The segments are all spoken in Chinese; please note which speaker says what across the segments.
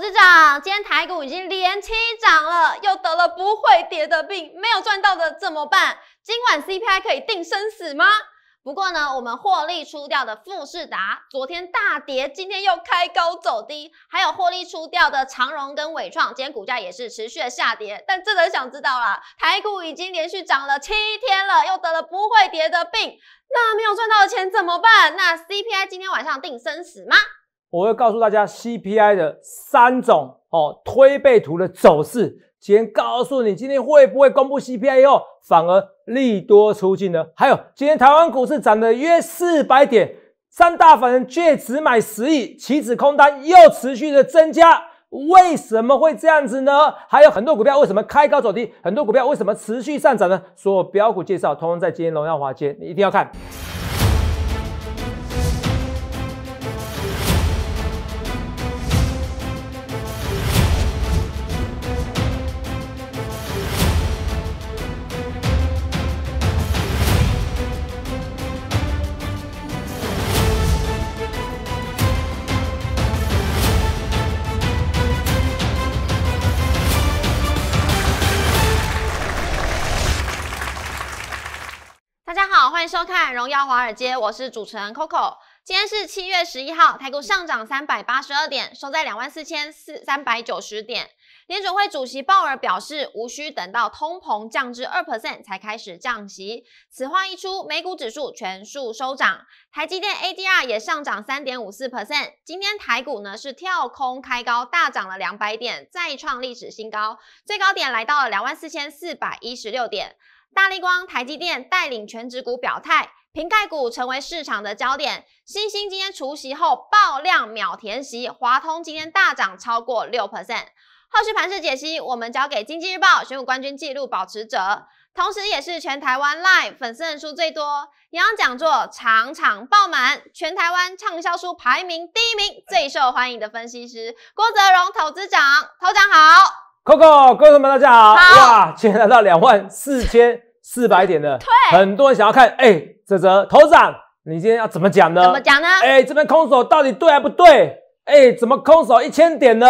Speaker 1: 董事长，今天台股已经连七涨了，又得了不会跌的病，没有赚到的怎么办？今晚 CPI 可以定生死吗？不过呢，我们获利出掉的富士达，昨天大跌，今天又开高走低；还有获利出掉的长荣跟伟创，今天股价也是持续的下跌。但真的想知道啦，台股已经连续涨了七天了，又得了不会跌的病，那没有赚到的钱怎么办？那 CPI 今天晚上定生死吗？
Speaker 2: 我会告诉大家 CPI 的三种哦推背图的走势。今天告诉你今天会不会公布 CPI 后，反而利多出尽呢？还有今天台湾股市涨了约四百点，三大法人却只买十亿，期子空单又持续的增加，为什么会这样子呢？还有很多股票为什么开高走低？很多股票为什么持续上涨呢？所有标股介绍，通在今天荣耀华街，你一定要看。
Speaker 1: 大家好，欢迎收看《荣耀华尔街》，我是主持人 Coco。今天是七月十一号，台股上涨三百八十二点，收在两万四千四三百九十点。联准会主席鲍尔表示，无需等到通膨降至二 percent 才开始降息。此话一出，美股指数全数收涨，台积电 ADR 也上涨三点五四 percent。今天台股呢是跳空开高，大涨了两百点，再创历史新高，最高点来到了两万四千四百一十六点。大力光、台积电带领全职股表态，平盖股成为市场的焦点。星星今天除息后爆量秒填席，华通今天大涨超过六 percent。后续盘势解析，我们交给经济日报选股冠军记录保持者，同时也是全台湾 live 粉丝人数最多、演讲讲座场场爆满、全台湾畅销书排名第一名、最受欢迎的分析师郭泽荣投资长。投长好
Speaker 2: ，Coco 各位朋友们大家好。哇，今天来到两万四千。四百点的，很多人想要看，哎，泽泽头长，你今天要怎么讲呢？怎么讲呢？哎，这边空手到底对还不对？哎，怎么空手一千点的？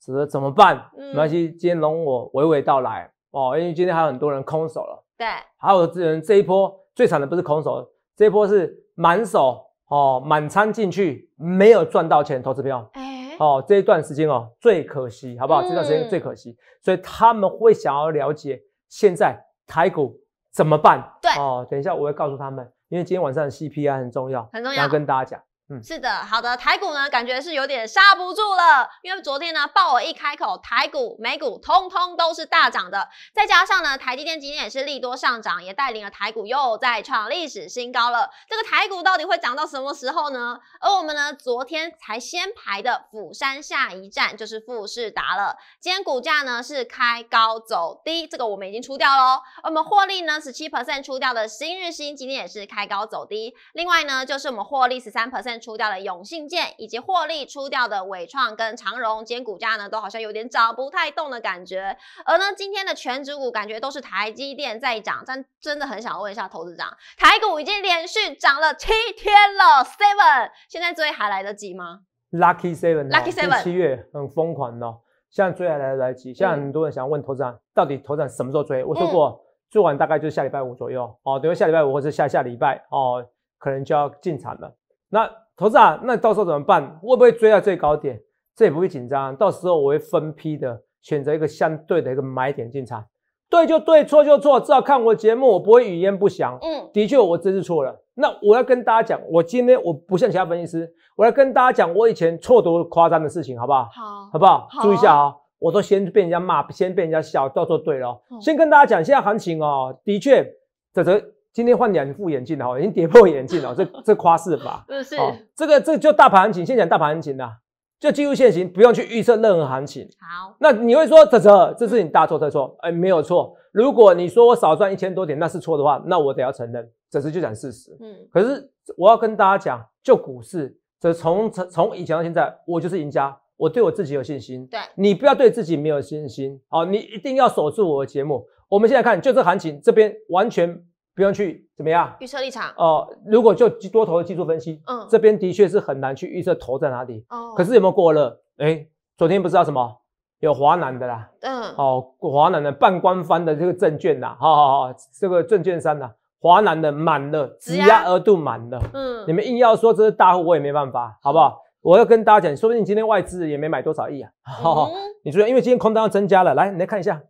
Speaker 2: 泽泽怎么办？没关系，今天容我娓娓道来哦。因为今天还有很多人空手了，对，还有人这一波最惨的不是空手，这一波是满手哦，满仓进去没有赚到钱，投资票，哎，哦，这一段时间哦最可惜，好不好？这段时间最可惜，所以他们会想要了解现在台股。怎么办？对哦，等一下我会告诉他们，因为今天晚上 CPI 很重要，很重要，要跟大家讲。是
Speaker 1: 的，好的，台股呢感觉是有点刹不住了，因为昨天呢鲍尔一开口，台股、美股通通都是大涨的，再加上呢台积电今天也是利多上涨，也带领了台股又再创历史新高了。这个台股到底会涨到什么时候呢？而我们呢昨天才先排的釜山下一站就是富士达了，今天股价呢是开高走低，这个我们已经出掉喽。我们获利呢十七 percent 出掉的新日新今天也是开高走低，另外呢就是我们获利十三 percent。出掉了永信建以及获利出掉的伟创跟长荣，兼股价呢都好像有点找不太动的感觉。而呢今天的全指股感觉都是台积电在涨，但真的很想要问一下投资长，台股已经连续涨了七天了，Seven，现在追还来得及吗
Speaker 2: ？Lucky Seven，Lucky Seven，七月很疯狂哦。现在追还来得及。现在很多人想要问投资长，到底投资长什么时候追？我说过，最晚大概就是下礼拜五左右哦，等下下礼拜五或者下下礼拜哦，可能就要进场了。那投资啊，那到时候怎么办？会不会追到最高点？这也不会紧张。到时候我会分批的，选择一个相对的一个买点进场。对就对，错就错。至少看我节目，我不会语焉不详。嗯，的确，我真是错了。那我要跟大家讲，我今天我不像其他分析师，我要跟大家讲，我以前错多夸张的事情，好不好？好，好不好？注意一下啊，我都先被人家骂，先被人家笑，到时候对了，先跟大家讲，现在行情哦，的确，这是。今天换两副眼镜了哈，已经跌破眼镜了，这这夸 是吧？不是，这个这就大盘行情，先讲大盘行情啦，就技入现行，不用去预测任何行情。好，那你会说泽泽，这是你大错特错，哎，没有错。如果你说我少赚一千多点，那是错的话，那我得要承认，泽泽就讲事实。嗯，可是我要跟大家讲，就股市，这从从从以前到现在，我就是赢家，我对我自己有信心。对，你不要对自己没有信心。好，你一定要守住我的节目。我们现在看，就这行情，这边完全。不用去怎么样预测立场哦？如果就多头的技术分析，嗯，这边的确是很难去预测头在哪里哦。可是有没有过热？哎，昨天不知道什么有华南的啦，嗯，哦，华南的半官方的这个证券呐，好好好，这个证券商呐，华南的满了，质押额度满了，嗯，你们硬要说这是大户，我也没办法，好不好？我要跟大家讲，说不定今天外资也没买多少亿啊，好好，你注意，因为今天空单要增加了，来，你来看一下。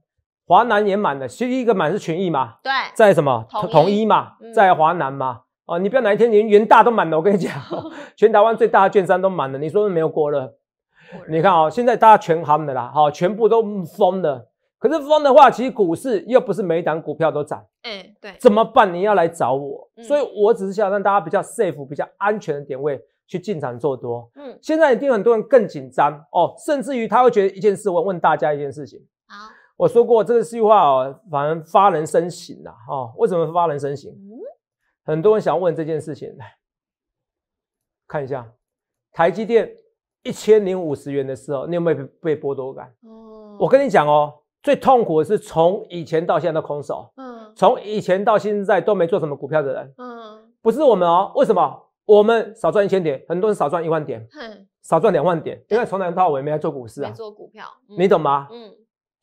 Speaker 2: 华南也满了，第一个满是群益嘛，对，在什么统一嘛，在华南嘛。哦，你不要哪一天连元大都满了，我跟你讲，全台湾最大的券商都满了，你说没有过热？你看哦，现在大家全喊的啦，好，全部都疯了。可是疯的话，其实股市又不是每一档股票都涨。哎，对，怎么办？你要来找我，所以我只是想让大家比较 safe、比较安全的点位去进场做多。嗯，现在一定很多人更紧张哦，甚至于他会觉得一件事，我问大家一件事情。我说过这句话哦，反而发人深省呐，哈，为什么发人深省？很多人想问这件事情，看一下，台积电一千零五十元的时候，你有没有被剥夺感？哦，我跟你讲哦，最痛苦的是从以前到现在的空手，嗯，从以前到现在都没做什么股票的人，嗯，不是我们哦，为什么？我们少赚一千点，很多人少赚一万点，哼，少赚两万点，因为从南到尾没做股市啊，没做
Speaker 1: 股票，你懂吗？嗯。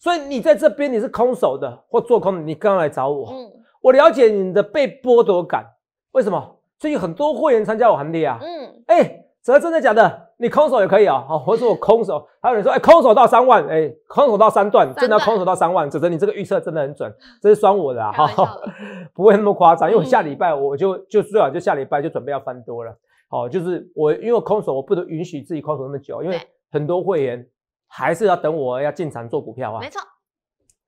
Speaker 2: 所以你在这边你是空手的或做空的，你刚刚来找我，嗯，我了解你的被剥夺感，为什么？最近很多会员参加我行列啊，嗯，哎，真的假的？你空手也可以啊，好，或者我空手，还有人说，哎，空手到三万，哎，空手到三段，真的空手到三万，哲哲，你这个预测真的很准，这是双我的哈，不会那么夸张，因为我下礼拜我就就最好就下礼拜就准备要翻多了，好，就是我因为空手我不能允许自己空手那么久，因为很多会员。还是要等我要进场做股票啊！没错，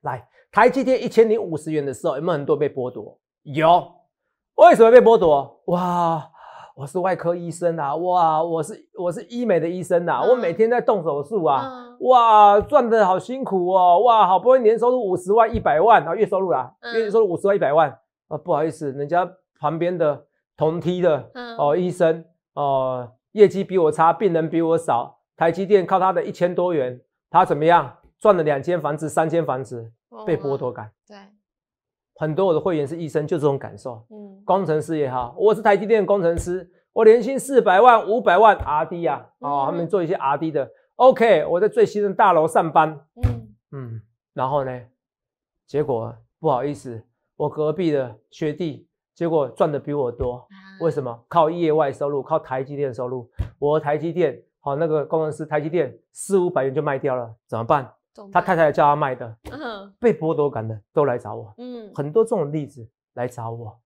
Speaker 2: 来台积电一千零五十元的时候，有没有很多被剥夺？有，为什么被剥夺？哇，我是外科医生呐，哇，我是我是医美的医生呐，我每天在动手术啊，哇，赚的好辛苦哦，哇，好不容易年收入五十万一百万啊，月收入啊，月收入五十万一百万啊，不好意思，人家旁边的同梯的哦医生哦，业绩比我差，病人比我少。台积电靠他的一千多元，他怎么样赚了两间房子、三间房子被剥夺感。对，很多我的会员是医生，就这种感受。嗯，工程师也好，我是台积电工程师，我年薪四百万、五百万 R D 啊，哦，他们做一些 R D 的。O K，我在最新的大楼上班。嗯嗯，然后呢，结果不好意思，我隔壁的学弟，结果赚的比我多。为什么？靠业外收入，靠台积电收入。我台积电。好，那个工程师，台积电四五百元就卖掉了，怎么办？他太太叫他卖的，嗯，被剥夺感的都来找我，嗯，很多这种例子来找我。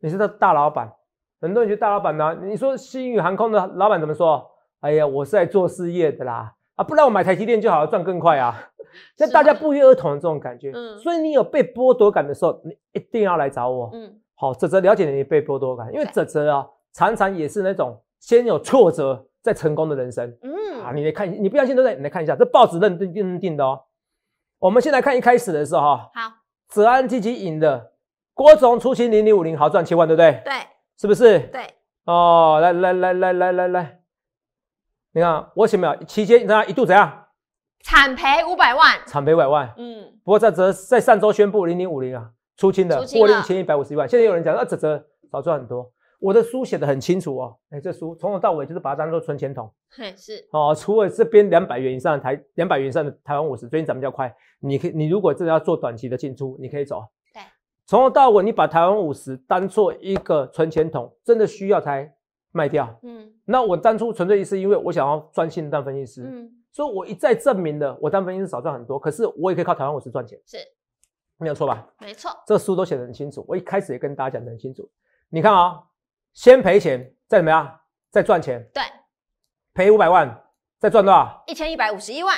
Speaker 2: 你是大大老板，很多人觉得大老板呢？你说新宇航空的老板怎么说？哎呀，我是来做事业的啦，啊，不然我买台积电就好了，赚更快啊。那大家不约而同的这种感觉，嗯，所以你有被剥夺感的时候，你一定要来找我，嗯，好，泽泽了解你被剥夺感，因为泽泽啊，常常也是那种先有挫折。在成功的人生，嗯啊，你来看，你不相信对不对？你来看一下，这报纸认认定的哦。我们先来看一开始的时候哈，好，泽安积极赢的，郭总出清零零五零，豪赚千万，对不对？对，是不是？对，哦，来来来来来来来，你看，我写没有？期间，你看一度怎样？
Speaker 1: 产赔五百万，
Speaker 2: 产赔五百万，嗯。不过在泽在上周宣布零零五零啊，出清的过六千一百五十一万，现在有人讲啊，泽泽少赚很多。我的书写得很清楚哦，哎，这书从头到尾就是把它当做存钱筒，嘿是，哦，除了这边两百元以上台两百元以上的台湾五十最近涨比较快，你可以你如果真的要做短期的进出，你可以走，对，从头到尾你把台湾五十当做一个存钱筒，真的需要才卖掉，嗯，那我当初纯粹是因为我想要专心当分析师，嗯，所以我一再证明了我当分析师少赚很多，可是我也可以靠台湾五十赚钱，是，没有错吧？没错，这书都写得很清楚，我一开始也跟大家讲得很清楚，你看啊。先赔钱，再怎么样，再赚钱。对，赔五百万，再赚多少？
Speaker 1: 一千一百五十一万，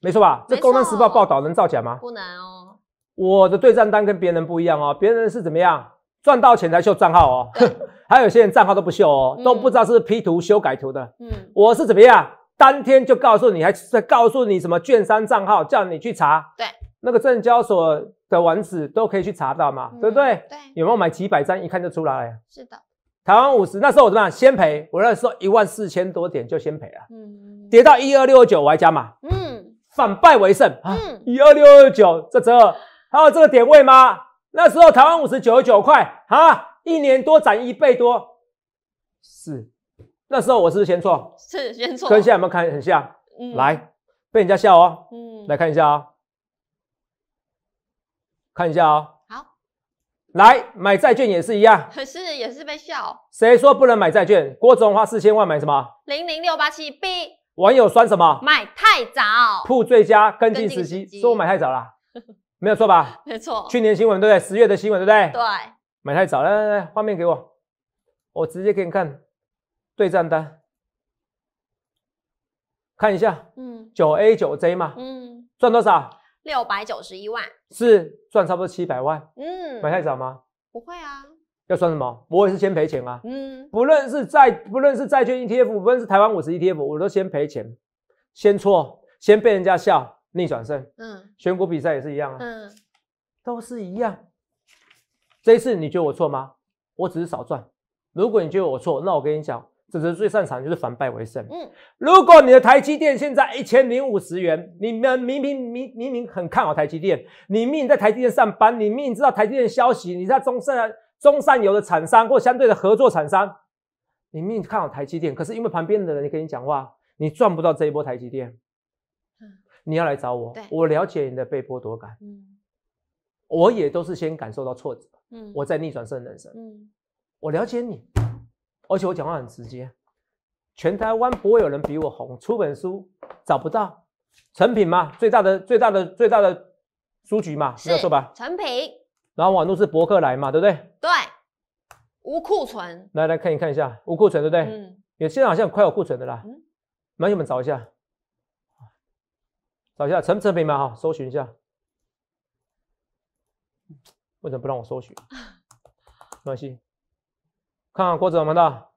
Speaker 2: 没错吧？这《工商时报》报道能造假吗？
Speaker 1: 不能哦。
Speaker 2: 我的对账单跟别人不一样哦，别人是怎么样赚到钱才秀账号哦，还有些人账号都不秀哦，都不知道是 P 图修改图的。嗯，我是怎么样，当天就告诉你，还在告诉你什么券商账号，叫你去查。对，那个证交所。的网址都可以去查到嘛，对不对？对，有没有买几百张，一看就出来。是的，台湾五十那时候我怎么样？先赔，我那时候一万四千多点就先赔了。嗯。跌到一二六二九我还加嘛。嗯。反败为胜啊！嗯。一二六二九这折，还有这个点位吗？那时候台湾五十九十九块，哈，一年多涨一倍多。是。那时候我是不是先错？
Speaker 1: 是先错。现在有
Speaker 2: 没有看？很像。嗯。来，被人家笑哦。嗯。来看一下啊。看一下哦，好，来买债券也是一样，
Speaker 1: 可是也是被笑。
Speaker 2: 谁说不能买债券？郭总花四千万买什么？
Speaker 1: 零零六八七 B。
Speaker 2: 网友酸什么？
Speaker 1: 买太早，
Speaker 2: 铺最佳跟进时机，说我买太早了，没有错吧？没错。去年新闻对不对？十月的新闻对不对？对。买太早来来来，画面给我，我直接给你看对账单，看一下。嗯。九 A 九 Z 嘛，嗯，赚多少？
Speaker 1: 六百九十一万
Speaker 2: 是赚差不多七百万，
Speaker 1: 嗯，买太少吗？不会啊，
Speaker 2: 要算什么？我也是先赔钱啊，嗯，不论是债不论是债券 ETF，不论是台湾五十 ETF，我都先赔钱，先错，先被人家笑，逆转胜，嗯，选股比赛也是一样啊，嗯，都是一样，这一次你觉得我错吗？我只是少赚，如果你觉得我错，那我跟你讲。只是最擅长就是反败为胜。嗯，如果你的台积电现在一千零五十元，你们明明明明明很看好台积电，你明明在台积电上班，你明明知道台积电消息，你在中上中上游的厂商或相对的合作厂商，你明明看好台积电，可是因为旁边的人跟你讲话，你赚不到这一波台积电。嗯，你要来找我，我了解你的被剥夺感。嗯，我也都是先感受到挫折。嗯，我在逆转胜人生。嗯，我了解你。而且我讲话很直接，全台湾不会有人比我红。出本书找不到成品吗？最大的最大的最大的书局嘛，没有错吧？成品。然后网络是博客来嘛，对不对？
Speaker 1: 对，无库存。
Speaker 2: 来来看一看一下，无库存，对不对？嗯。也现在好像快有库存的啦。嗯。没关们找一下，找一下成成品嘛哈，搜寻一下。为什么不让我搜寻？没关系。看看郭子总拿到，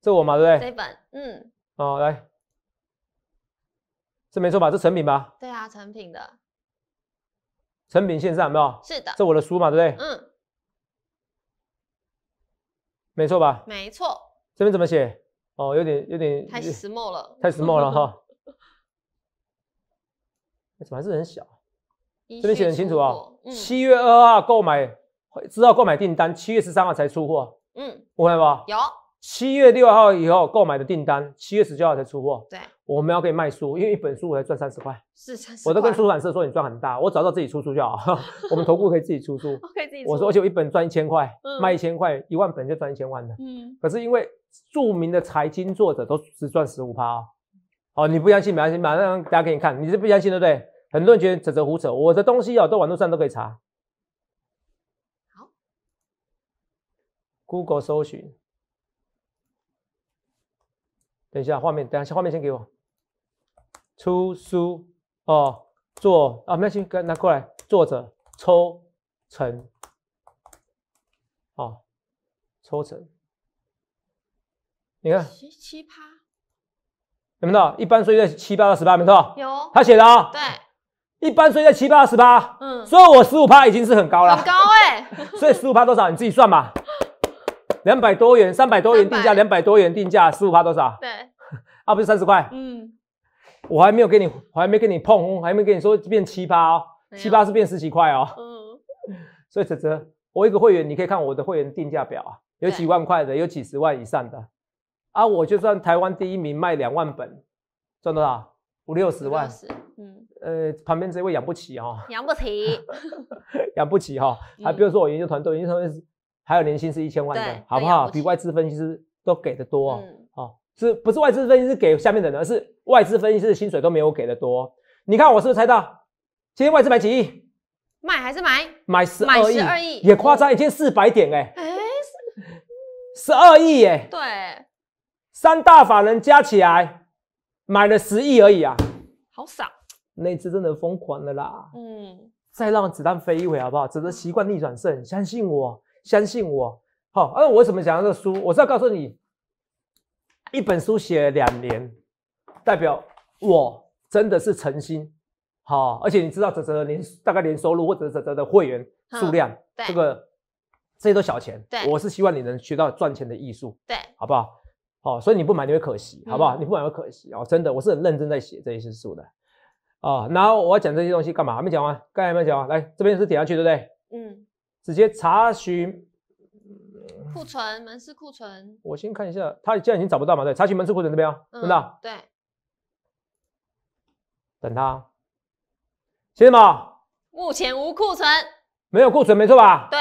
Speaker 2: 这我嘛对不对？这一本，嗯。哦，来，这没错吧？这成品吧？
Speaker 1: 对啊，成品的。
Speaker 2: 成品线上有没有？是的。这我的书嘛对不对？嗯。没错吧？
Speaker 1: 没错。
Speaker 2: 这边怎么写？哦，有点有点太石墨了，太石墨了哈。怎么还是很小？这边写很清楚啊。七月二号购买，知道购买订单，七月十三号才出货。嗯，五百吧？有七月六号以后购买的订单，七月十九号才出货。对，我们要可以卖书，因为一本书我才赚三十块，是三十。我都跟出版社说，你赚很大，我找到自己出书就好。我们投顾可以自己出书，可以自己。我说，而且我一本赚一千块，卖一千块，一万本就赚一千万的。嗯，可是因为著名的财经作者都只赚十五趴哦。哦，你不相信？没关系，马上大家给你看，你是不相信不对？很多人觉得扯是胡扯，我的东西哦，在网络上都可以查。Google 搜寻，等一下画面，等一下画面先给我。出书哦，作啊，没得行，给拿过来。作者抽成，哦，抽成，你看七七八，没错，一般税在七八到十八，没错。有他写的啊。对，一般税在七八到十八。嗯，所以我十五趴已经是很高了。很高哎。所以十五趴多少？你自己算吧。两百多元，三百多元定价，两百多元定价，十五发多少？对，啊，不是三十块。嗯，我还没有跟你，我还没跟你碰，还没跟你说变七八哦，七八是变十几块哦。嗯，所以哲哲，我一个会员，你可以看我的会员定价表啊，有几万块的，有几十万以上的。啊，我就算台湾第一名卖两万本，赚多少？五六十万。是，嗯。呃，旁边这位养不起哦。
Speaker 1: 养不起。
Speaker 2: 养不起哈，啊，不如说我研究团队，研究团队。还有年薪是一千万的，好不好？比外资分析师都给的多哦。是不是外资分析师给下面的人，而是外资分析师的薪水都没有给的多？你看我是不是猜到？今天外资买几亿？买还是买？买十二亿，也夸张，一千四百点哎，哎，十二亿耶！对，三大法人加起来买了十亿而已啊，好少。那次真的疯狂了啦，嗯，再让子弹飞一回好不好？只是习惯逆转胜，相信我。相信我，好，啊，我为什么讲这这书？我是要告诉你，一本书写两年，代表我真的是诚心，好，而且你知道这这年大概年收入或者这这的会员数量，对，这个这些都小钱，对，我是希望你能学到赚钱的艺术，对，好不好？哦，所以你不买你会可惜，好不好？你不买会可惜，哦，真的，我是很认真在写这一书的，哦，然后我要讲这些东西干嘛？还没讲完，刚才还没讲完？来，这边是点下去，对不对？嗯。直接查询
Speaker 1: 库存，门市库存。
Speaker 2: 我先看一下，他现在已经找不到嘛？对，查询门市库存这边啊，等等。对，等他。谢什么？
Speaker 1: 目前无库存。
Speaker 2: 没有库存，没错吧？对。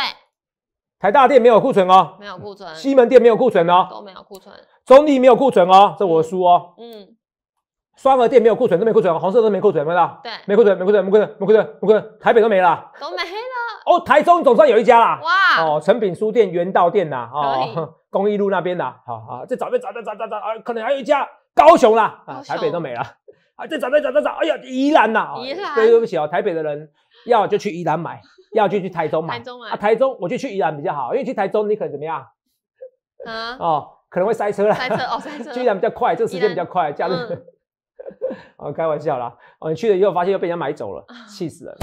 Speaker 2: 台大店没有库存哦。没有
Speaker 1: 库存。西门店没有库存哦。都没有库
Speaker 2: 存。中立没有库存哦，这我的书哦。嗯。双和店没有库存，都没库存。红色都没库存，没啦。对，没库存，没库存，没库存，没库存，没库存。台北都没了。都没。哦，台中总算有一家啦！哇，哦，成品书店原道店呐，哦，公益路那边的，好好，再找找找找找啊，可能还有一家高雄啦，台北都没了，啊，再找再找找找，哎呀，宜兰呐，哦，对，对不起哦，台北的人要就去宜兰买，要就去台中买，啊，台中我就去宜兰比较好，因为去台中你可能怎么样
Speaker 1: 啊？哦，
Speaker 2: 可能会塞车了，塞车哦，塞车，去宜兰比较快，个时间比较快，假日。哦，开玩笑啦！哦，你去了以后发现又被人家买走了，气死了。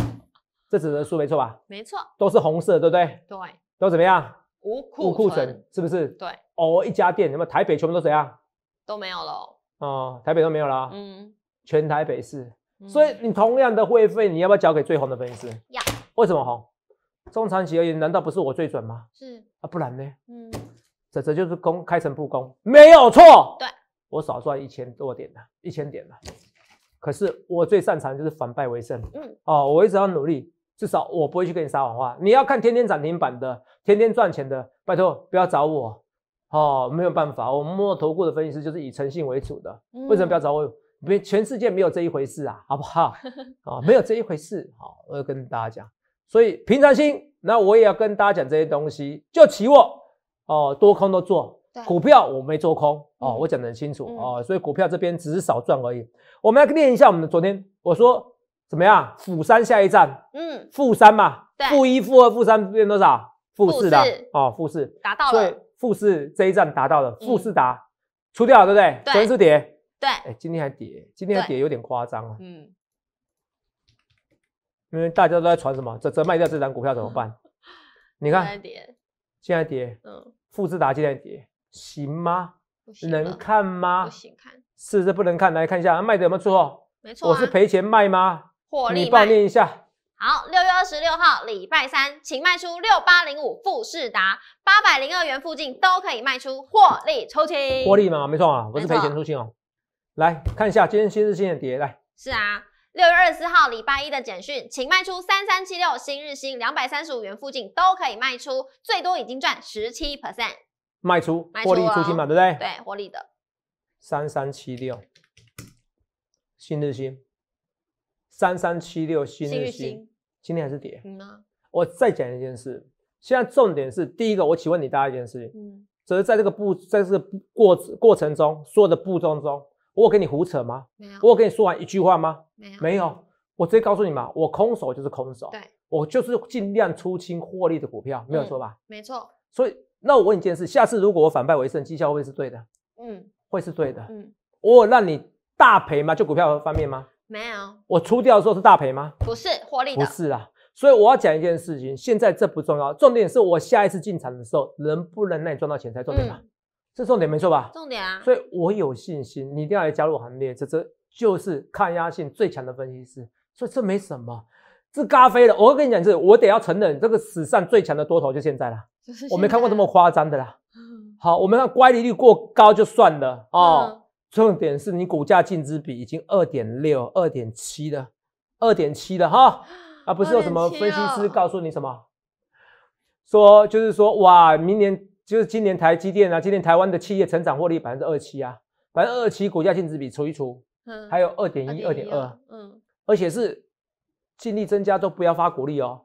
Speaker 2: 这指的数没错吧？没错，都是红色，对不对？对，都怎么样？
Speaker 1: 无库库存
Speaker 2: 是不是？对。哦，一家店，什么台北全部都怎样？
Speaker 1: 都没有了。
Speaker 2: 哦，台北都没有啦。嗯，全台北市。所以你同样的会费，你要不要交给最红的粉丝？要。为什么红？中长期而言，难道不是我最准吗？是。啊，不然呢？嗯，这这就是公开诚不公，没有错。对。我少赚一千多点呢，一千点呢。可是我最擅长就是反败为胜。嗯。哦，我一直要努力。至少我不会去跟你撒谎话。你要看天天涨停板的、天天赚钱的，拜托不要找我哦。没有办法，我摸头过的分析师就是以诚信为主的。为什么不要找我？没，全世界没有这一回事啊，好不好？啊，没有这一回事。好，我跟大家讲。所以平常心。那我也要跟大家讲这些东西，就期货哦，多空都做股票，我没做空啊，我讲的很清楚哦，所以股票这边只是少赚而已。我们来练一下，我们昨天我说。怎么样？釜山下一站，嗯，负三嘛，负一、负二、负三变多少？负四的，哦，负四达到了，所以负四这一站达到了。负四达出掉，对不对？全是跌，对，哎，今天还跌，今天的跌有点夸张啊，嗯，因为大家都在传什么？这这卖掉这张股票怎么办？你看，现在跌，现在跌，嗯，富士达现在跌，行吗？能看吗？不行看，是是不能看，来看一下卖的有没有错？
Speaker 1: 没错，我是赔
Speaker 2: 钱卖吗？
Speaker 1: 获利卖，你念一下。好，六月二十六号，礼拜三，请卖出六八零五富士达，八百零二元附近都可以卖出获利抽清。获利嘛，
Speaker 2: 没错啊，不是赔钱出清哦。来看一下今天新日新的碟，来。
Speaker 1: 是啊，六月二十四号，礼拜一的简讯，请卖出三三七六新日新两百三十五元附近都可以卖出，最多已经赚十七 percent。
Speaker 2: 卖出，获利出清嘛，对不对？
Speaker 1: 对，获利的。
Speaker 2: 三三七六，新日新，三三七六新日新，今天还是跌。嗯。我再讲一件事，现在重点是第一个，我请问你大家一件事情，嗯，只是在这个步，在这个过过程中说的步骤中，我有跟你胡扯吗？没有。我有跟你说完一句话吗？没有。没有。我直接告诉你嘛，我空手就是空手，对，我就是尽量出清获利的股票，没有错吧？没错。所以，那我问你一件事，下次如果我反败为胜，绩效会是对的，嗯，会是对的，嗯。我有让你大赔吗？就股票方面吗？没有，我出掉的时候是大赔吗？
Speaker 1: 不是获利的，不是
Speaker 2: 啊。所以我要讲一件事情，现在这不重要，重点是我下一次进场的时候能不能让你赚到钱才重点嘛？这重点没错吧？
Speaker 1: 重点啊！所以，
Speaker 2: 我有信心，你一定要加入行列。这、这，就是抗压性最强的分析师。所以这没什么，这咖啡的。我跟你讲，是我得要承认，这个史上最强的多头就现在了，我没看过这么夸张的啦。好，我们乖离率过高就算了啊。重点是你股价净值比已经二点六、二点七的，二点七的哈啊！不是有什么分析师告诉你什么，说就是说哇，明年就是今年台积电啊，今年台湾的企业成长获利百分之二七啊，百分之二七股价净值比除一除，嗯，还有二点一、二点二，嗯，而且是净利增加都不要发股利哦，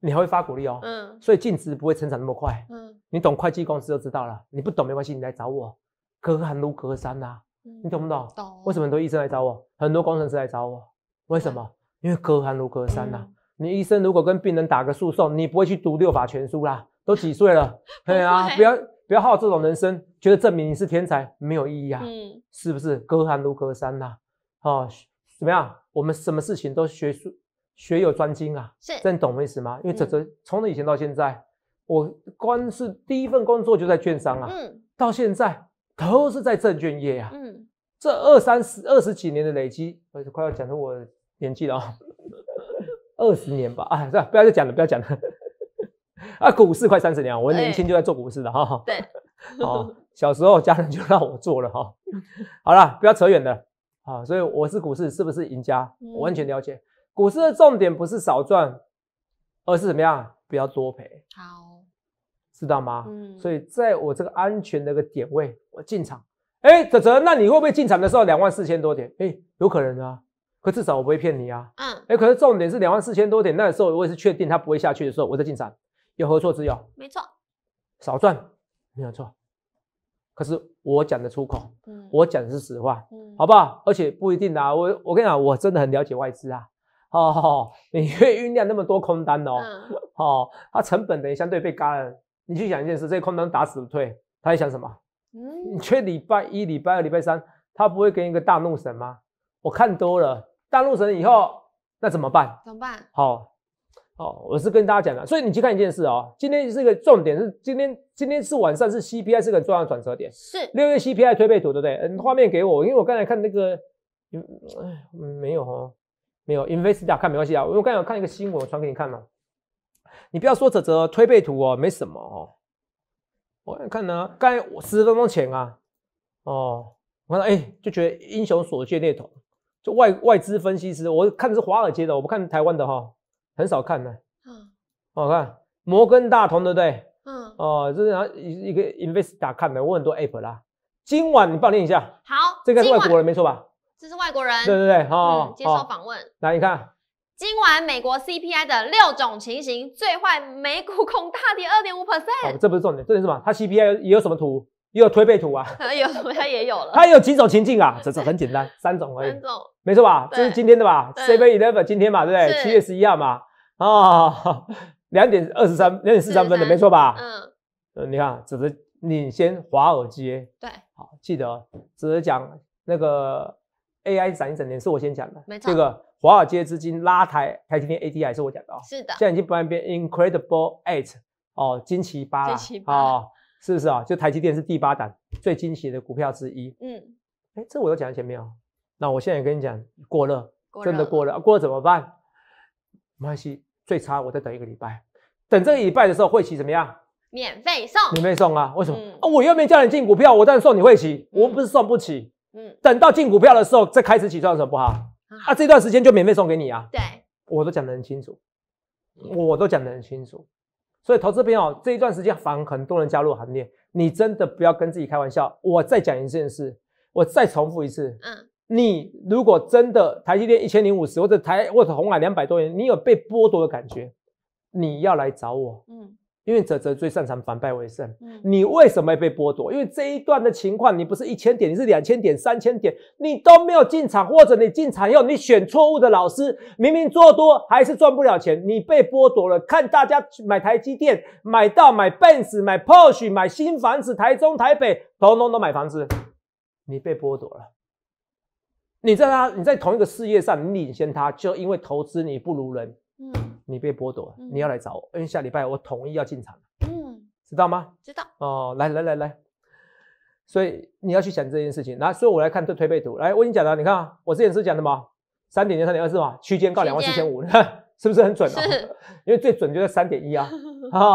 Speaker 2: 你还会发股利哦，嗯，所以净值不会成长那么快，嗯，你懂会计公司就知道了，你不懂没关系，你来找我，隔行如隔山呐。你懂不懂？懂。为什么很多医生来找我，很多工程师来找我？为什么？因为隔行如隔山呐。你医生如果跟病人打个诉讼，你不会去读六法全书啦，都几岁了？对啊，不要 不要好这种人生，觉得证明你是天才没有意义啊。嗯，是不是？隔行如隔山呐。哦，怎么样？我们什么事情都学术，学有专精啊。是。你懂懂意思吗？因为这这从以前到现在，我光是第一份工作就在券商啊，到现在都是在证券业啊。这二三十、二十几年的累积，我快要讲到我年纪了啊，二十年吧。哎，不要，不要讲了，不要讲了。啊，股市快三十年，我年轻就在做股市的哈。
Speaker 1: 对，好，
Speaker 2: 小时候家人就让我做了哈。好了，不要扯远了啊。所以我是股市是不是赢家？我完全了解。股市的重点不是少赚，而是怎么样，不要多赔。好，知道吗？嗯。所以在我这个安全的一个点位，我进场。哎，泽泽，那你会不会进场的时候两万四千多点？哎，有可能啊，可至少我不会骗你啊。嗯。哎，可是重点是两万四千多点，那时候我也是确定它不会下去的时候，我再进场。有何错之有。没错，少赚没有错。可是我讲的出口，嗯，我讲的是实话，嗯，好不好？而且不一定啊，我我跟你讲，我真的很了解外资啊。哦，你会酝酿那么多空单哦？嗯。哦，它成本等于相对被干，你去想一件事，这个空单打死不退，他在想什么？你缺礼拜一、礼拜二、礼拜三，他不会给你个大怒神吗？我看多了大怒神以后，那怎么办？怎么办？好，好，我是跟大家讲的，所以你去看一件事哦。今天是一个重点，是今天今天是晚上，是 CPI 是个重要转折点。是六月 CPI 推背图，对不对？嗯，画面给我，因为我刚才看那个，嗯，没有哦，没有。Invest o r 看没关系啊，我刚才看一个新闻，传给你看嘛。你不要说泽泽推背图哦，没什么哦。我来看呢，刚才十分钟前啊，哦，我看到哎，就觉得英雄所见略同，就外外资分析师，我看的是华尔街的，我不看台湾的哈，很少看的。嗯，我看摩根大通对不对？嗯，哦，这是他一一个 invest 打看的，我很多 app 啦。今晚你帮我念一下。
Speaker 1: 好，这个是外国人没错吧？这是外国人。对对对，好，接受访问。来，你看。今晚美国 C P I 的六种情形，最坏美股恐大跌二点五 percent。
Speaker 2: 这不是重点，重点是什么？它 C P I 也有什么图？也有推背图啊？
Speaker 1: 有，它也有了。它
Speaker 2: 有几种情境啊？只是很简单，三种而已。三种，没错吧？这是今天的吧？Seven Eleven，今天嘛，对不对？七月十一号嘛。啊，两点二十三，两点四三分的，没错吧？嗯，你看，只是领先华尔街。对，好，记得，只是讲那个 A I 涨一整年是我先讲的，没错。这个。华尔街资金拉抬台积电 A D 还是我讲的哦，是的，现在已经不然变 incredible eight 哦，惊奇八哦，是不是啊？就台积电是第八档最惊奇的股票之一。嗯，哎，这我都讲前面哦，那我现在跟你讲过热，真的过热，过热怎么办？没关系，最差我再等一个礼拜，等这个礼拜的时候，会期怎么样？
Speaker 1: 免费送，免
Speaker 2: 费送啊？为什么？我又没叫你进股票，我当然送你会期，我不是送不起。嗯，等到进股票的时候再开始起，有什么不好？啊，这段时间就免费送给你啊！对，我都讲得很清楚，我都讲得很清楚。所以投资朋友，这一段时间反而很多人加入行列，你真的不要跟自己开玩笑。我再讲一件事，我再重复一次，嗯，你如果真的台积电一千零五十，或者台或者红海两百多元，你有被剥夺的感觉，你要来找我，嗯。因为泽泽最擅长反败为胜。你为什么被剥夺？因为这一段的情况，你不是一千点，你是两千点、三千点，你都没有进场，或者你进场后你选错误的老师，明明做多还是赚不了钱，你被剥夺了。看大家买台积电，买到买奔驰，买 Porsche，买新房子，台中、台北，通通都买房子，你被剥夺了。你在他，你在同一个事业上你领先他，就因为投资你不如人。你被剥夺了，你要来找我，因为下礼拜我统一要进场，嗯，知道吗？知道哦，来来来来，所以你要去想这件事情。来，所以我来看这推背图。来，我已经讲了，你看我之前是讲什么？三点零、三点二，是吧？区间告两万四千五，是不是很准啊？因为最准就在三点一啊，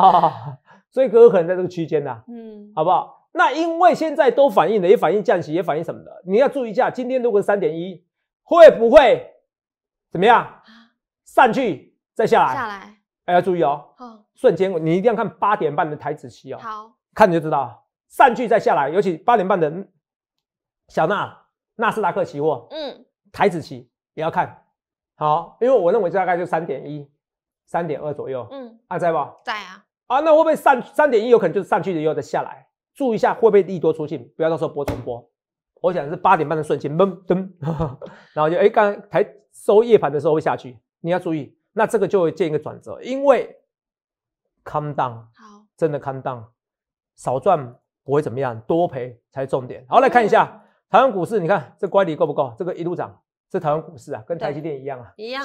Speaker 2: 所以哥哥可能在这个区间呐。嗯，好不好？那因为现在都反映了，也反映降息，也反映什么的，你要注意一下，今天如果三点一会不会怎么样上去？再下来，哎，要注意哦。好，瞬间你一定要看八点半的台子期哦。好，看你就知道，上去再下来，尤其八点半的小纳纳斯达克期货，嗯，台子期也要看。好，因为我认为大概就三点一、三点二左右。嗯，啊，在不？在啊。啊，那会不会上三点一？有可能就是上去以后再下来，注意一下会不会利多出去，不要到时候波重波。我想是八点半的瞬间闷噔，然后就哎，刚才收夜盘的时候会下去，你要注意。那这个就会建一个转折，因为空档，好，真的 down，少赚不会怎么样，多赔才是重点。好，来看一下台湾股市，你看这乖离够不够？这个一路涨，这台湾股市啊，跟台积电一样啊，一样，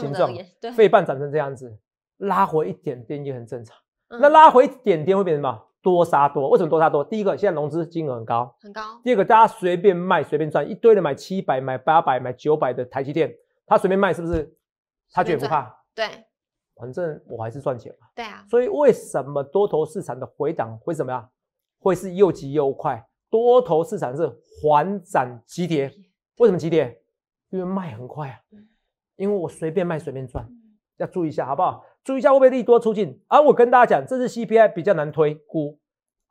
Speaker 2: 费半涨成这样子，拉回一点点也很正常。那拉回一点点会变什么？多杀多？为什么多杀多？第一个，现在融资金额很高，很高。第二个，大家随便卖随便赚，一堆人买七百、买八百、买九百的台积电，他随便卖是不是？他绝对不怕。对，反正我还是赚钱了。对啊，所以为什么多头市场的回档会怎么样？会是又急又快？多头市场是缓涨急跌，为什么急跌？因为卖很快啊，因为我随便卖随便赚。要注意一下好不好？注意一下会不会利多出尽啊？我跟大家讲，这是 CPI 比较难推估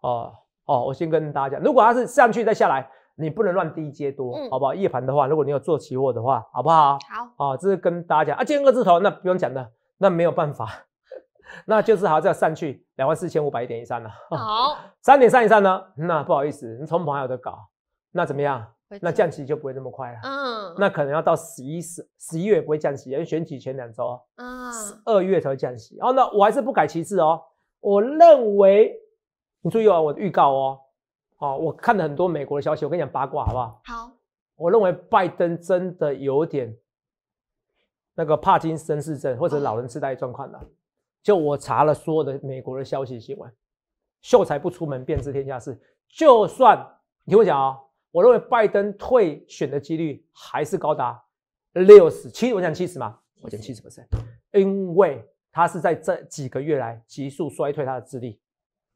Speaker 2: 哦哦，我先跟大家讲，如果它是上去再下来。你不能乱低接多，好不好？夜盘的话，如果你有做期货的话，好不好？好，啊，这是跟大家讲啊，建个字头，那不用讲的，那没有办法，那就是好再上去两万四千五百一点以上了。好，三点三以上呢？那不好意思，你从朋友的搞，那怎么样？那降息就不会那么快了，嗯，那可能要到十一十十一月不会降息，因为选举前两周嗯，十二月才降息。然那呢，我还是不改旗次哦，我认为，注意哦，我的预告哦。哦，我看了很多美国的消息，我跟你讲八卦好不好？好，我认为拜登真的有点那个帕金森氏症或者老人痴呆状况了。就我查了所有的美国的消息新闻，秀才不出门便知天下事。就算你听我讲啊，我认为拜登退选的几率还是高达六十七，我讲七十嘛，我讲七十 percent，因为他是在这几个月来急速衰退他的智力，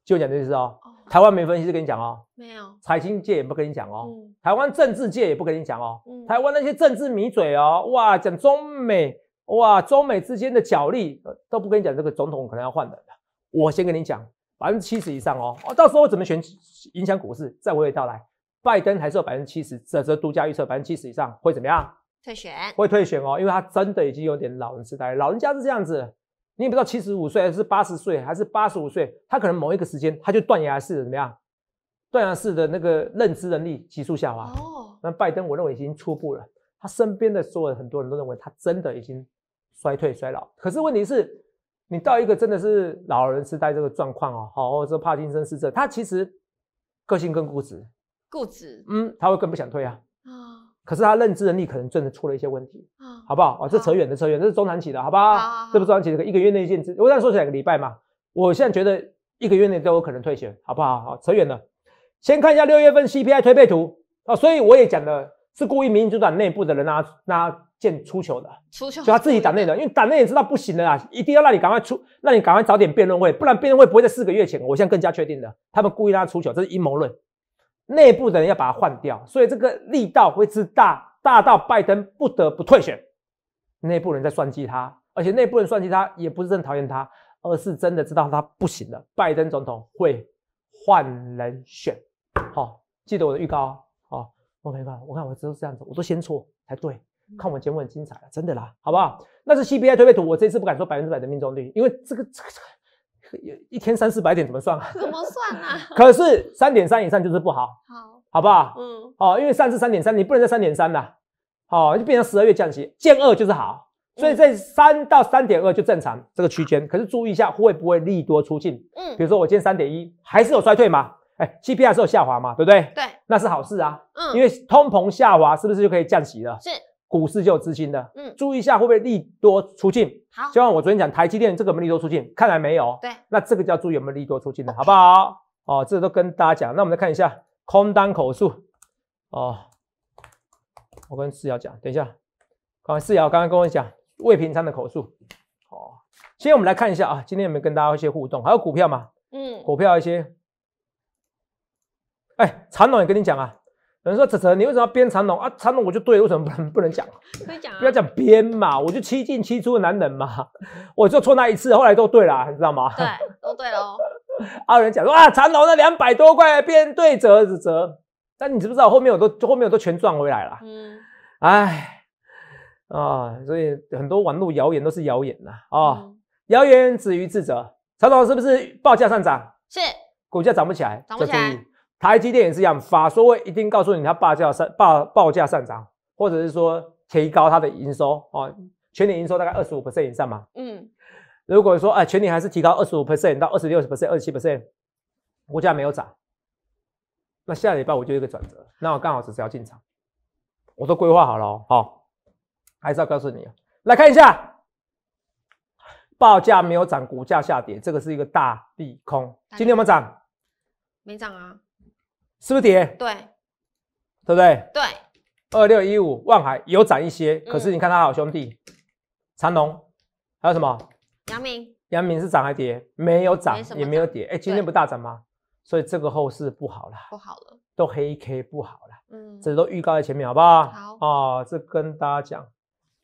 Speaker 2: 就讲这意思哦。台湾没分析就跟你讲哦，没有财经界也不跟你讲哦，嗯，台湾政治界也不跟你讲哦，嗯，台湾那些政治迷嘴哦，哇，讲中美哇，中美之间的角力都不跟你讲，这个总统可能要换的。我先跟你讲，百分之七十以上哦，哦，到时候怎么选影响股市，再娓娓道来。拜登还是有百分之七十，这是独家预测，百分之七十以上会怎么样？
Speaker 1: 退选？会
Speaker 2: 退选哦，因为他真的已经有点老人痴呆，老人家是这样子。你也不知道七十五岁还是八十岁还是八十五岁，他可能某一个时间他就断崖式的怎么样？断崖式的那个认知能力急速下滑。哦，那拜登我认为已经初步了，他身边的所有很多人都认为他真的已经衰退衰老。可是问题是，你到一个真的是老人痴呆这个状况哦，好，这帕金森氏症，他其实个性更固执，固执，嗯，他会更不想退啊。可是他认知能力可能真的出了一些问题，好不好？哦，这扯远的扯远，这是中长期的，好不好？这不中长期，一个月内建我这样说起来一个礼拜嘛。我现在觉得一个月内都有可能退钱，好不好？好，扯远了。先看一下六月份 C P I 推背图啊，所以我也讲的是故意民主党内部的人拉拉建出球的，
Speaker 1: 出球，就他自己
Speaker 2: 党内的，因为党内也知道不行的啦，一定要让你赶快出，让你赶快早点辩论会，不然辩论会不会在四个月前。我现在更加确定了，他们故意让他出球，这是阴谋论。内部的人要把它换掉，所以这个力道会之大，大到拜登不得不退选。内部人在算计他，而且内部人算计他也不是真讨厌他，而是真的知道他不行了。拜登总统会换人选。好，记得我的预告哦。哦，我没办法，我看我都是这样子，我都先错才对。看我节目很精彩了，真的啦，好不好？那是 CPI 推背图，我这次不敢说百分之百的命中率，因为这个这个这个。一天三四百点怎么算啊？
Speaker 1: 怎么算啊？可是
Speaker 2: 三点三以上就是不好，好，好不好？嗯，哦，因为上次三点三，你不能在三点三了，哦，就变成十二月降息，降二就是好，所以在三到三点二就正常这个区间，可是注意一下会不会利多出尽？嗯，比如说我今天三点一，还是有衰退嘛？哎，CPI 是有下滑嘛？对不对？对，那是好事啊。嗯，因为通膨下滑是不是就可以降息了？是。股市就有资金的，嗯，注意一下会不会利多出尽。好，希望我昨天讲台积电这个有没利多出尽？看来没有。对，那这个叫注意有没有利多出尽的，好不好？哦，这都跟大家讲。那我们来看一下空单口述。哦，我跟四瑶讲，等一下，刚刚四瑶刚刚跟我讲未平仓的口述。哦，先我们来看一下啊，今天有没有跟大家一些互动？还有股票嘛？嗯，股票一些。哎，常总也跟你讲啊。有人说：“子辰，你为什么要编长龙啊？长龙我就对，为什么不能不能讲？可以讲，不要讲编嘛。我就七进七出的男人嘛，我就错那一次，后来都对了，你知道吗？”对，都对了哦。啊，有人讲说啊，长龙那两百多块编对折子折，但你知不知道后面我都后面我都全赚回来了？嗯，哎，啊，所以很多网络谣言都是谣言呐啊，谣言止于智者。长龙是不是报价上涨？是，股价涨不起来，涨不起来。台积电也是一样，法说会一定告诉你，它报价上报报价上涨，或者是说提高它的营收哦，全年营收大概二十五 percent 以上嘛。嗯，如果说哎，全年还是提高二十五 percent 到二十六、percent、二十七 percent，股价没有涨，那下礼拜我就一个转折，那我刚好只是要进场，我都规划好了，好，还是要告诉你，来看一下，报价没有涨，股价下跌，这个是一个大利空。今天有涨？没涨啊。是不是跌？对，对不对？对。二六一五，万海有涨一些，可是你看它好兄弟，长隆还有什么？杨明。杨明是涨还跌？没有涨，也没有跌。哎，今天不大涨吗？所以这个后市不好了，不好了，都黑 K 不好了。嗯，这都预告在前面，好不好？好。哦，这跟大家讲，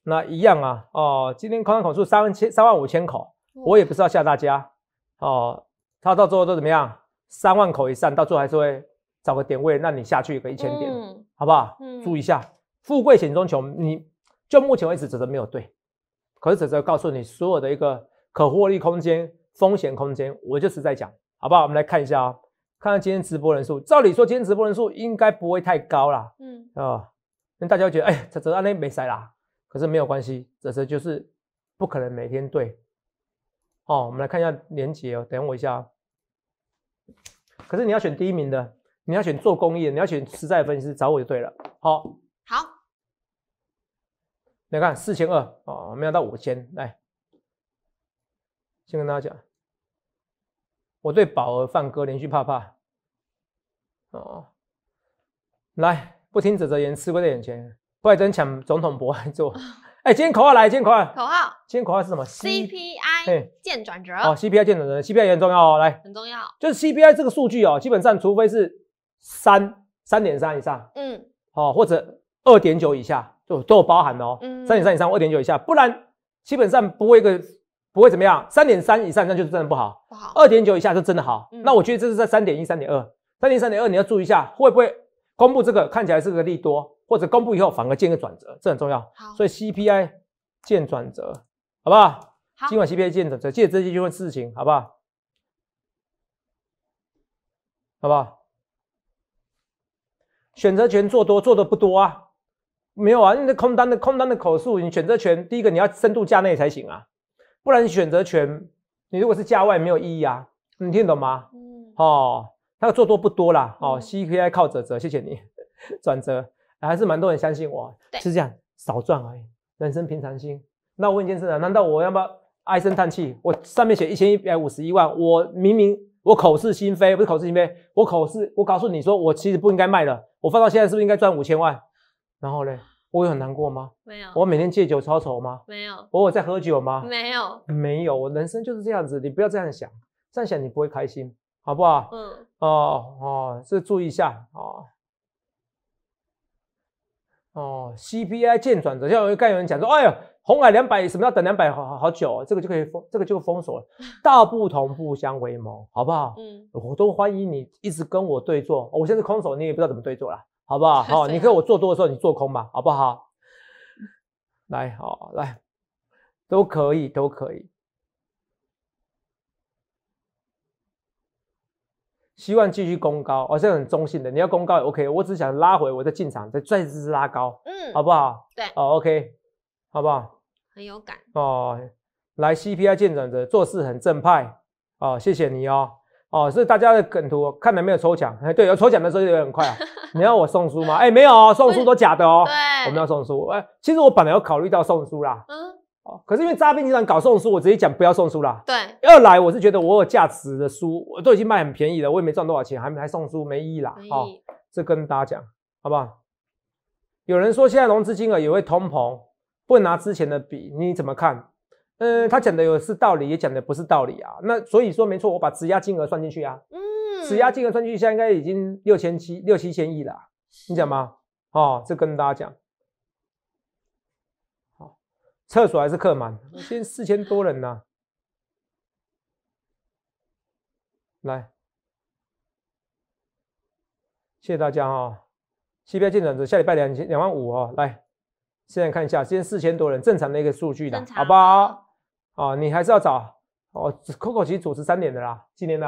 Speaker 2: 那一样啊。哦，今天空单口数三千三万五千口，我也不知道吓大家。哦，它到最后都怎么样？三万口以上，到最后还是会。找个点位，让你下去一个一千点，好不好？注意一下，富贵险中求。你就目前为止，哲哲没有对，可是哲哲告诉你，所有的一个可获利空间、风险空间，我就是在讲，好不好？我们来看一下啊，看看今天直播人数。照理说，今天直播人数应该不会太高啦，嗯啊，那、大家觉得，哎，哲哲那里没塞啦。可是没有关系，哲哲就是不可能每天对。哦，我们来看一下连接哦，等我一下。可是你要选第一名的。你要选做公益的，你要选实在的分析师，找我就对了。好，好，你看四千二哦，没有到五千，来，先跟大家讲，我对宝儿、范哥连续怕怕，哦，来，不听指挥言，吃亏在眼前。不来争抢总统博爱做。哎，今天口号来，今天口号，口号，今天口号是什么？CPI
Speaker 1: 见转折。哦
Speaker 2: ，CPI 见转折，CPI 也很重要哦，来，很重要。就是 CPI 这个数据哦，基本上除非是。三三点三以上，嗯，哦，或者二点九以下，就都有包含的哦，嗯，三点三以上二点九以下，不然基本上不会个不会怎么样。三点三以上那就是真的不好，不好。二点九以下就真的好。那我觉得这是在三点一、三点二、三点三、点二你要注意一下，会不会公布这个看起来是个利多，或者公布以后反而见个转折，这很重要。好，所以 CPI 见转折，好不好？今晚 CPI 见转折，借这些重要事情，好不好？好不好？选择权做多做的不多啊，没有啊，因为空单的空单的口数，你选择权第一个你要深度价内才行啊，不然选择权你如果是价外没有意义啊，你听懂吗？嗯，哦，那个做多不多啦，哦，CPI 靠折折，谢谢你，转折还是蛮多人相信我，是这样少赚而已，人生平常心。那我问一件事啊，难道我要不要唉声叹气？我上面写一千一百五十一万，我明明。我口是心非，不是口是心非。我口是，我告诉你说，我其实不应该卖的。我放到现在是不是应该赚五千万？然后嘞，我会很难过吗？没有。我每天借酒消愁吗？没有。我在喝酒吗？没有，没有。我人生就是这样子，你不要这样想，这样想你不会开心，好不好？嗯。哦哦，这注意一下哦。哦，CPI 见转折，像我刚有人讲说，哎呦。红海两百，什么要等两百好好好久，这个就可以封，这个就封锁了。大不同不相为谋，好不好？嗯，我都欢迎你一直跟我对坐。我现在空手，你也不知道怎么对坐了，好不好？好，你跟我做多的时候，你做空嘛，好不好？来，好来，都可以，都可以。希望继续攻高，我现在很中性的，你要攻高也 OK，我只想拉回，我再进场，再再次拉高，嗯，好不好？对，哦 OK，好不好？很有感哦，来 CPI 见展的做事很正派哦，谢谢你哦哦，是大家的梗图，看来没有抽奖哎，对，有抽奖的时候就很快，啊。你要我送书吗？哎，没有，送书都假的哦，对，我们要送书哎，其实我本来有考虑到送书啦，嗯，哦，可是因为诈骗集团搞送书，我直接讲不要送书啦。对，二来我是觉得我有价值的书我都已经卖很便宜了，我也没赚多少钱，还还送书没意义啦，哦，这跟大家讲好不好？有人说现在融资金额也会通膨。不拿之前的比你怎么看？嗯，他讲的有是道理，也讲的不是道理啊。那所以说没错，我把质押金额算进去啊。嗯，质押金额算进去现在应该已经六千七六七千亿了，你讲吗？哦，这跟大家讲。好，厕所还是客满，现在四千多人呢。来，谢谢大家啊。CPI 进展值下礼拜两千两万五啊，来。现在看一下，今天四千多人正常的一个数据的好不好？哦，你还是要找哦，Coco 其实主持三年的啦，今年的，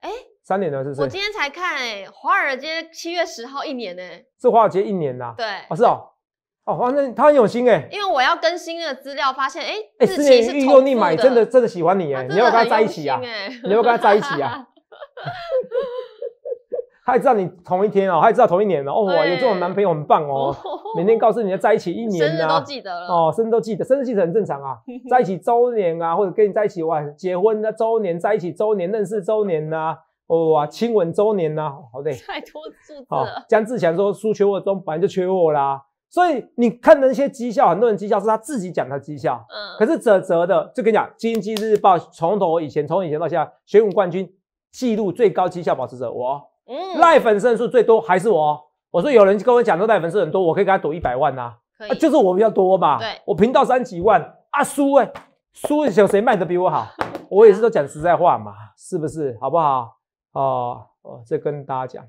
Speaker 2: 哎，三年的，是不是？我今天
Speaker 1: 才看，哎，华尔街七月十号一年呢，
Speaker 2: 是华尔街一年呐，对，哦是哦，哦，反正他很有心哎，
Speaker 1: 因为我要更新的资料，发现哎，哎，四年是预力你买，真的真
Speaker 2: 的喜欢你哎，你要不要跟他在一起啊，你要不要跟他在一起啊。还知道你同一天哦，还知道同一年哦，哇，有这种男朋友很棒哦。每天告诉你要在一起一年呢，生日都记得了哦，生日都记得，生日记得很正常啊。在一起周年啊，或者跟你在一起哇，结婚的周年，在一起周年认识周年呐，哇，亲吻周年呐，好的。太多次。得了。江志强说：“书缺货中本来就缺货啦，所以你看那些绩效，很多人绩效是他自己讲他绩效，嗯。可是泽泽的，就跟你讲，《经济日报》从头以前，从以前到现在，选五冠军记录最高绩效保持者哇。赖粉丝数最多还是我，我说有人跟我讲说赖粉丝很多，我可以给他赌一百万呐，就是我比较多嘛。对，我频道三几万啊，输哎，输有谁卖的比我好，我也是都讲实在话嘛，是不是？好不好？哦哦，这跟大家讲，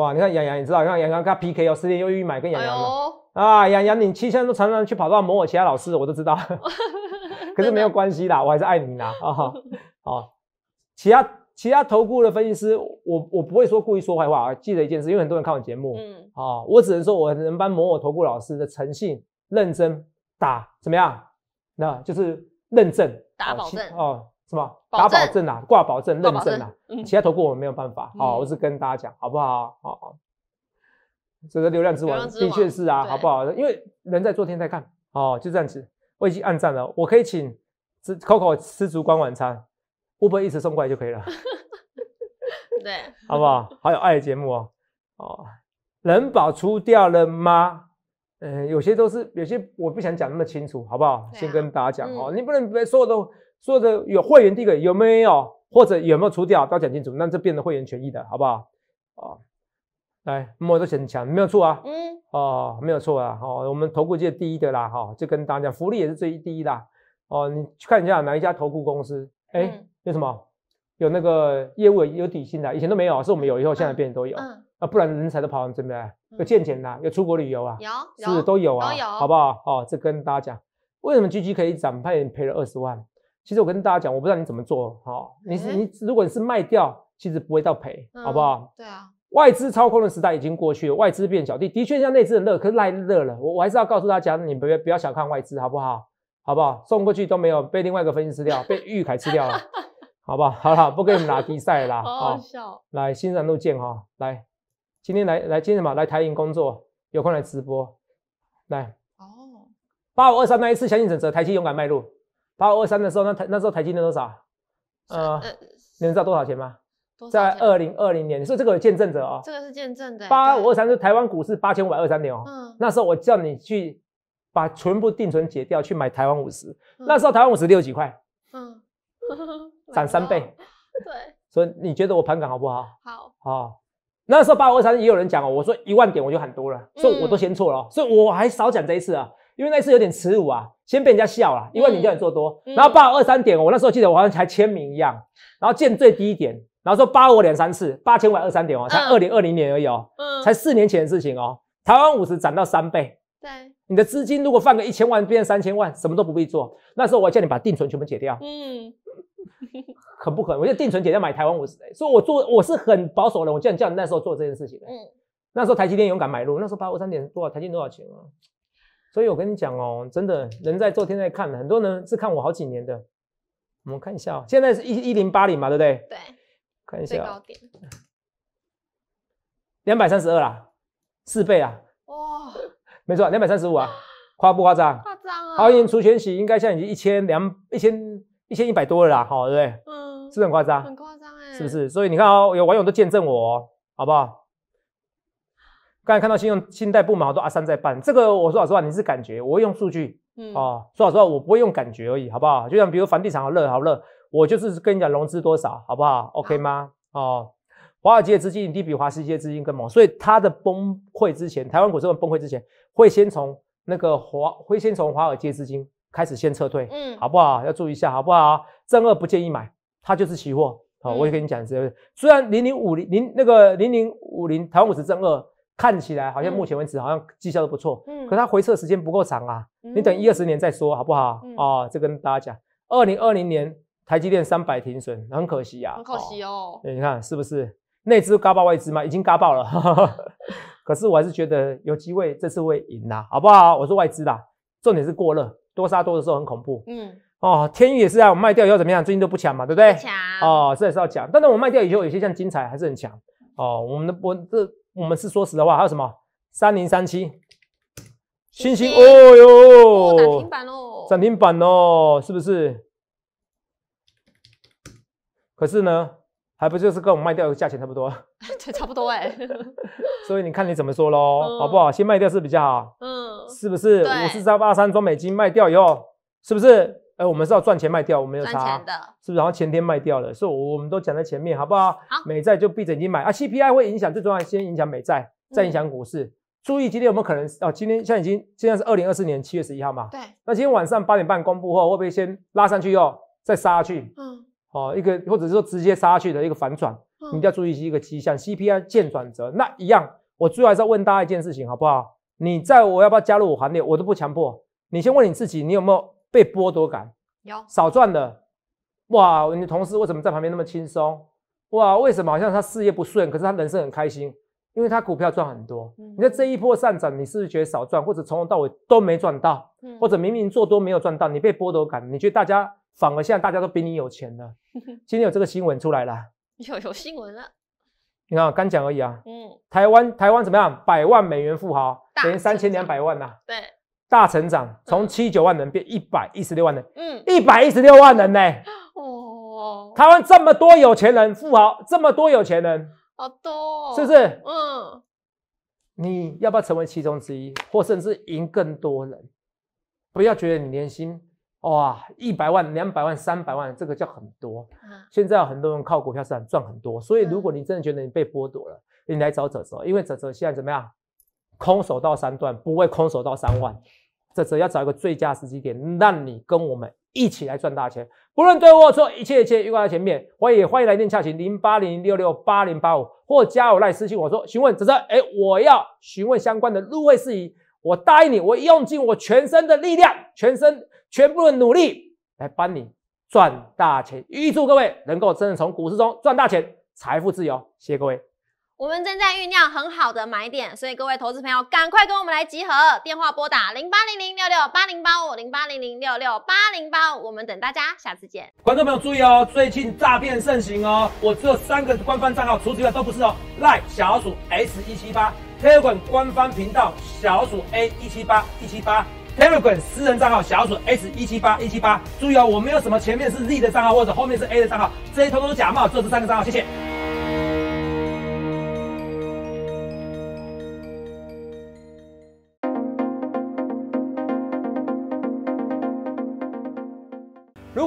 Speaker 2: 哇，你看洋洋也知道，你看洋洋跟他 PK 哦，十点又又买跟洋洋的啊，洋洋你七千都常常去跑到某某其他老师，我都知道，可是没有关系啦，我还是爱你啦啊哈，哦，其他。其他投顾的分析师，我我不会说故意说坏话啊。记得一件事，因为很多人看我节目，嗯，啊，我只能说我能帮某某投顾老师的诚信、认真打怎么样？那就是认证打保证哦，什么打保证啊，挂保证、认证啊。其他投顾我没有办法啊。我是跟大家讲，好不好？好，这个流量之王的确是啊，好不好？因为人在做天在看哦，就这样子。我已经按赞了，我可以请吃 Coco 吃烛光晚餐，Uber 一直送过来就可以了。
Speaker 1: 对，好不
Speaker 2: 好？好 有爱的节目哦。哦，人保除掉了吗？嗯，有些都是，有些我不想讲那么清楚，好不好？先跟大家讲哦，你不能所有的所有的有会员地一个有没有，或者有没有除掉都要讲清楚，那这变得会员权益的好不好？哦，来，莫都很强，没有错啊。嗯。哦，没有错啊。好，我们投顾界第一的啦。哈，就跟大家讲，福利也是最第一的。哦，你去看一下哪一家投顾公司？哎，叫什么？有那个业务有底薪的，以前都没有，是我们有以后，现在变都有。嗯，啊，不然人才都跑，边来，要见钱的，要出国旅游啊，
Speaker 1: 有是都有啊，好不
Speaker 2: 好？哦，这跟大家讲，为什么 GG 可以涨，但赔了二十万？其实我跟大家讲，我不知道你怎么做，哈，你是你，如果你是卖掉，其实不会到赔，好不好？对啊。外资操控的时代已经过去了，外资变小，的的确像内资很热，可是太热了。我我还是要告诉大家，你不要不要小看外资，好不好？好不好？送过去都没有被另外一个分析师掉，被玉凯吃掉了。好不好了，不跟你们打比赛了。好笑。来，新人路见哈，来，今天来来，今天么？来台营工作，有空来直播。来。哦。八五二三那一次相信准则，台积勇敢迈入。八五二三的时候，那台那时候台积是多少？呃，你知道多少钱吗？在二零二零年，你说这个有见证者哦，这
Speaker 1: 个是见证的。八五
Speaker 2: 二三是台湾股市八千五百二三点哦。嗯。那时候我叫你去把全部定存解掉，去买台湾五十。那时候台湾五十六几块。
Speaker 1: 嗯。涨三倍，对，
Speaker 2: 所以你觉得我盘感好不好？好，哦。那时候八五二三也有人讲哦，我说一万点我就很多了，所以我都先错了，所以我还少讲这一次啊，因为那次有点耻辱啊，先被人家笑了，因为你叫你做多，然后八五二三点我那时候记得我像才签名一样，然后见最低点，然后说八五两三次，八千五百二三点哦，才二零二零年而已哦，嗯，才四年前的事情哦，台湾五十涨到三倍，对，你的资金如果放个一千万变三千万，什么都不必做，那时候我叫你把定存全部解掉，嗯。可不可能，我就得定存姐要买台湾，我是，所以我做我是很保守的，我叫你叫你那时候做这件事情的，嗯，那时候台积电勇敢买入，那时候八五三点多少，台积多少钱啊？所以我跟你讲哦，真的人在做天在看，很多人是看我好几年的，我们看一下，哦，现在是一一零八零嘛，对不对？对，看一下，最高点两百三十二啦，四倍啊，哇，没错，两百三十五啊，夸不夸张？夸张啊，好一点，除天息应该现在已经一千两一千一千一百多了啦，好，对不对？嗯。是很夸张，很夸张哎，是不是？所以你看哦，有网友都见证我，好不好？刚才看到信用信贷部门好多阿三在办这个，我说老实话，你是感觉，我用数据，嗯，哦，说老实话，我不会用感觉而已，好不好？就像比如房地产好热，好热，我就是跟你讲融资多少，好不好？OK 吗？哦，华尔街资金一定比华西街资金更猛，所以它的崩溃之前，台湾股市崩崩溃之前，会先从那个华会先从华尔街资金开始先撤退，嗯，好不好？要注意一下，好不好？正二不建议买。它就是期货，好，我也跟你讲，是虽然零零五零零那个零零五零台湾五十正二看起来好像目前为止好像绩效都不错，嗯，可它回撤时间不够长啊，你等一二十年再说好不好？啊，这跟大家讲，二零二零年台积电三百停损，很可惜啊，很可
Speaker 1: 惜哦，
Speaker 2: 你看是不是？内资嘎爆外资嘛，已经嘎爆了，可是我还是觉得有机会这次会赢啦，好不好？我是外资啦，重点是过热，多杀多的时候很恐怖，嗯。哦，天宇也是啊，我卖掉以后怎么样？最近都不强嘛，对不对？强哦，这也是要讲。但是我卖掉以后，有些像精彩还是很强。哦，我们的我这我们是说实的话，还有什么三零三七，星星哦哟，涨停板喽，涨停板喽，是不是？可是呢，还不就是跟我们卖掉的价钱差不多？
Speaker 1: 差不多哎。
Speaker 2: 所以你看你怎么说喽，好不好？先卖掉是比较好，嗯，是不是？五四三八三中美金卖掉以后，是不是？哎，我们是要赚钱卖掉，我们有差，是不是？然后前天卖掉了，所以，我我们都讲在前面，好不好？好，美债就闭着眼睛买啊。CPI 会影响，最重要先影响美债，再影响股市。注意，今天有没有可能？哦，今天现在已经现在是二零二四年七月十一号嘛？对。那今天晚上八点半公布后，会不会先拉上去又再杀下去？嗯。哦，一个，或者是说直接杀下去的一个反转，你一定要注意一个迹象。CPI 见转折，那一样，我最后还是要问大家一件事情，好不好？你在我要不要加入我行列？我都不强迫。你先问你自己，你有没有？被剥夺感，有少赚的，哇！你同事为什么在旁边那么轻松？哇，为什么好像他事业不顺，可是他人生很开心？因为他股票赚很多。你在这一波上涨，你是不是觉得少赚，或者从头到尾都没赚到？或者明明做多没有赚到，你被剥夺感？你觉得大家反而现在大家都比你有钱了？今天有这个新闻出来了，
Speaker 1: 有有新闻了。
Speaker 2: 你看，刚讲而已啊。嗯。台湾台湾怎么样？百万美元富豪等于三千两百万呐。对。大成长，从七九万人变一百一十六万人。嗯，一百一十六万人呢？
Speaker 1: 哦，
Speaker 2: 台湾这么多有钱人，富豪这么多有钱人，
Speaker 1: 好多哦，是不是？嗯，
Speaker 2: 你要不要成为其中之一，或甚至赢更多人？不要觉得你年薪哇一百万、两百万、三百万，这个叫很多。现在有很多人靠股票市场赚很多，所以如果你真的觉得你被剥夺了，你来找泽泽，因为泽泽现在怎么样？空手到三段不会空手到三万。这则要找一个最佳时机点，让你跟我们一起来赚大钱。不论对或错，一切一切预告在前面。欢迎欢迎来电洽询零八零六六八零八五，或加我来私信我说询问泽泽，哎，我要询问相关的入会事宜。我答应你，我用尽我全身的力量、全身全部的努力来帮你赚大钱。预祝各位能够真的从股市中赚大钱，财富自由。谢谢各位。
Speaker 1: 我们正在酝酿很好的买点，所以各位投资朋友赶快跟我们来集合，电话拨打零八零零六六八零八五零八零零六六八零八，五，我们等大家，下次见。
Speaker 2: 观众朋友注意哦，最近诈骗盛行哦，我只有三个官方账号，除此之外都不是哦。赖小鼠 s 一七八 telegram 官方频道小鼠 a 一七八一七八 telegram 私人账号小鼠 s 一七八一七八，注意哦，我没有什么前面是 z 的账号或者后面是 a 的账号，这些统统假冒，只有这三个账号，谢谢。